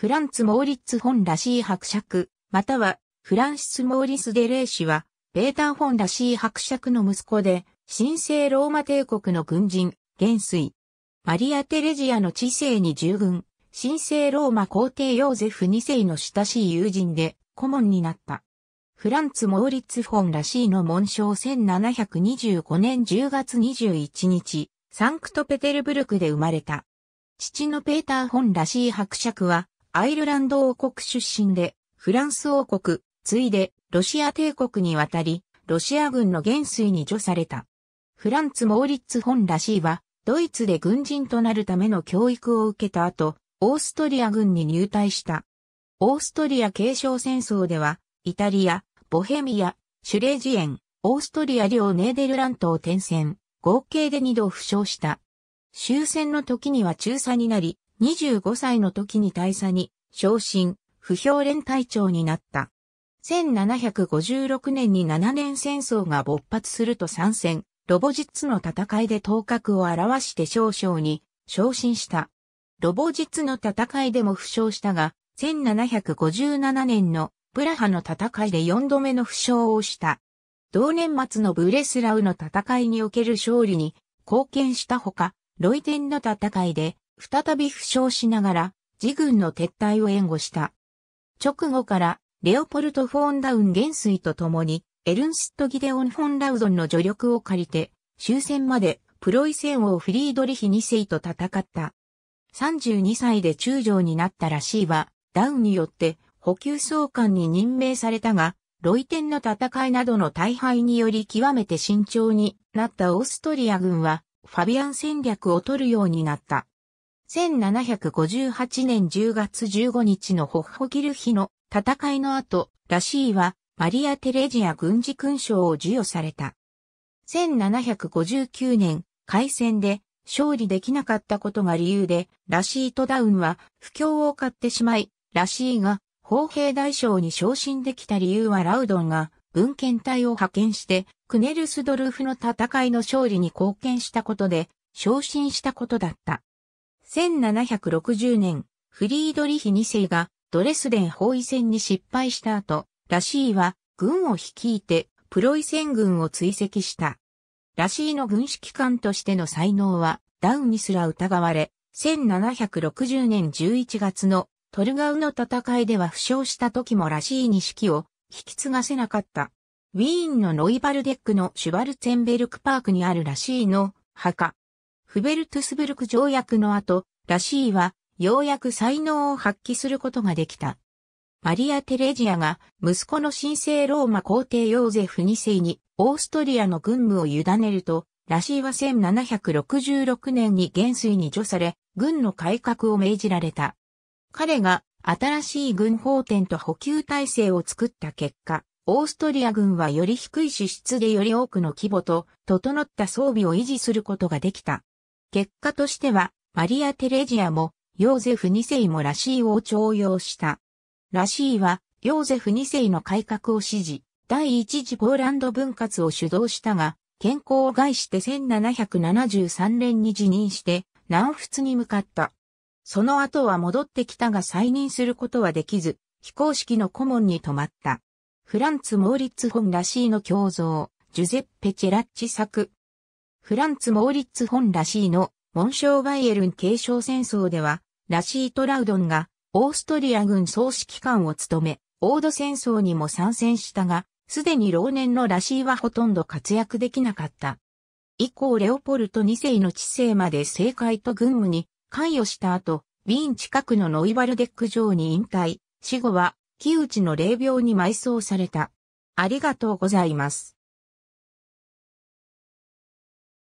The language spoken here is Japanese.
フランツ・モーリッツ・フォンらしい伯爵、またはフランシス・モーリス・デ・レイ氏は、ペーター・フォンらしい伯爵の息子で、神聖ローマ帝国の軍人、元帥。マリア・テレジアの知性に従軍、神聖ローマ皇帝ヨーゼフ2世の親しい友人で、顧問になった。フランツ・モーリッツ・フォンらしいの紋章1725年10月21日、サンクトペテルブルクで生まれた。父のペーター・フォンラシー伯爵は、アイルランド王国出身で、フランス王国、ついで、ロシア帝国に渡り、ロシア軍の元帥に除された。フランツ・モーリッツ・本らしいは、ドイツで軍人となるための教育を受けた後、オーストリア軍に入隊した。オーストリア継承戦争では、イタリア、ボヘミア、シュレージエン、オーストリア領ネーデルラントを転戦、合計で2度負傷した。終戦の時には中佐になり、25歳の時に大佐に昇進、不評連隊長になった。1756年に7年戦争が勃発すると参戦、ロボジッツの戦いで頭角を表して少将に昇進した。ロボジッツの戦いでも負傷したが、1757年のプラハの戦いで4度目の負傷をした。同年末のブレスラウの戦いにおける勝利に貢献したほか、ロイテンの戦いで再び負傷しながら、自軍の撤退を援護した。直後から、レオポルト・フォンダウン元帥と共に、エルンスト・ギデオン・フォンラウドンの助力を借りて、終戦までプロイセン王フリードリヒ2世と戦った。32歳で中将になったらしいは、ダウンによって補給総監に任命されたが、ロイテンの戦いなどの大敗により極めて慎重になったオーストリア軍は、ファビアン戦略を取るようになった。1758年10月15日のホッホギルヒの戦いの後、ラシーはマリア・テレジア軍事勲章を授与された。1759年、海戦で勝利できなかったことが理由で、ラシーとダウンは不況を買ってしまい、ラシーが砲兵大将に昇進できた理由はラウドンが文献隊を派遣して、クネルスドルフの戦いの勝利に貢献したことで、昇進したことだった。1760年、フリードリヒ2世がドレスデン包囲戦に失敗した後、ラシーは軍を率いてプロイセン軍を追跡した。ラシーの軍指揮官としての才能はダウンにすら疑われ、1760年11月のトルガウの戦いでは負傷した時もラシーに指揮を引き継がせなかった。ウィーンのノイバルデックのシュバルツェンベルクパークにあるラシーの墓、フベルトゥスブルク条約の後、ラシーは、ようやく才能を発揮することができた。マリア・テレジアが息子の神聖ローマ皇帝ヨーゼフ2世にオーストリアの軍務を委ねると、ラシーは1766年に元帥に除され、軍の改革を命じられた。彼が新しい軍法典と補給体制を作った結果、オーストリア軍はより低い支出でより多くの規模と整った装備を維持することができた。結果としては、マリア・テレジアも、ヨーゼフ2世もラシーを徴用した。ラシーは、ヨーゼフ2世の改革を支持、第一次ポーランド分割を主導したが、健康を害して1773年に辞任して、南仏に向かった。その後は戻ってきたが再任することはできず、非公式の顧問に泊まった。フランツ・モーリッツ・ホン・ラシーの胸像、ジュゼッペ・チェラッチ作、フランツ・モーリッツ・本ラシーの、モンショバイエルン継承戦争では、ラシー・トラウドンが、オーストリア軍総指揮官を務め、オード戦争にも参戦したが、すでに老年のラシーはほとんど活躍できなかった。以降レオポルト2世の治世まで政界と軍務に関与した後、ウィーン近くのノイバルデック城に引退、死後は、木内の霊廟に埋葬された。ありがとうございます。